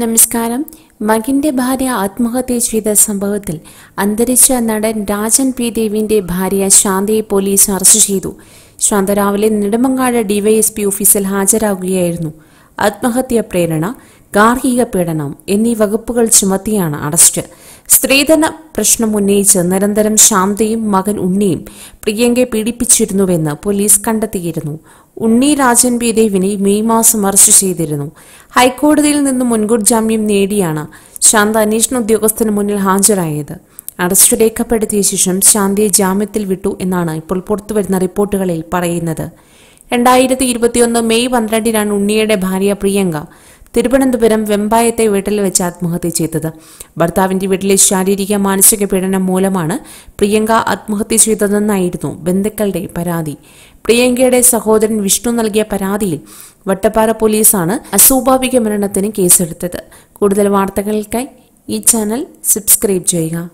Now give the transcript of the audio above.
നമസ്കാരം മകിന്റെ ഭാര്യ ആത്മഹത്യ ചെയ്ത സംഭവത്തിൽ അന്തരിച്ച നടൻ രാജൻ പി ദേവിന്റെ ഭാര്യ ശാന്തയെ പോലീസ് അറസ്റ്റ് ചെയ്തു ശാന്ത രാവിലെ നെടുമങ്ങാട് ഡിവൈഎസ്പി ഓഫീസിൽ ഹാജരാകുകയായിരുന്നു ആത്മഹത്യാ പ്രേരണ ഗാർഹിക പീഡനം എന്നീ വകുപ്പുകൾ ചുമത്തിയാണ് അറസ്റ്റ് സ്ത്രീധന പ്രശ്നം ഉന്നയിച്ച് നിരന്തരം ശാന്തയും മകൻ ഉണ്ണിയും പ്രിയങ്കയെ പീഡിപ്പിച്ചിരുന്നുവെന്ന് പോലീസ് കണ്ടെത്തിയിരുന്നു ഉണ്ണി രാജൻ പി ദേവിനെ മെയ് മാസം അറസ്റ്റ് ചെയ്തിരുന്നു ഹൈക്കോടതിയിൽ നിന്ന് മുൻകൂർ ജാമ്യം നേടിയാണ് ശാന്ത അന്വേഷണ ഉദ്യോഗസ്ഥന് മുന്നിൽ ഹാജരായത് അറസ്റ്റ് രേഖപ്പെടുത്തിയ ശേഷം ശാന്തിയെ ജാമ്യത്തിൽ വിട്ടു എന്നാണ് ഇപ്പോൾ പുറത്തുവരുന്ന റിപ്പോർട്ടുകളിൽ പറയുന്നത് രണ്ടായിരത്തി ഇരുപത്തിയൊന്ന് മെയ് പന്ത്രണ്ടിനാണ് ഉണ്ണിയുടെ ഭാര്യ പ്രിയങ്ക തിരുവനന്തപുരം വെമ്പായത്തെ വീട്ടിൽ വെച്ച് ആത്മഹത്യ ചെയ്തത് ഭർത്താവിന്റെ വീട്ടിലെ ശാരീരിക മാനസിക പീഡനം മൂലമാണ് പ്രിയങ്ക ആത്മഹത്യ ചെയ്തതെന്നായിരുന്നു ബന്ധുക്കളുടെ പരാതി പ്രിയങ്കയുടെ സഹോദരൻ വിഷ്ണു നൽകിയ പരാതിയിൽ വട്ടപ്പാറ പോലീസാണ് അസ്വാഭാവിക മരണത്തിന് കേസെടുത്തത് കൂടുതൽ വാർത്തകൾക്കായി ഈ ചാനൽ സബ്സ്ക്രൈബ് ചെയ്യുക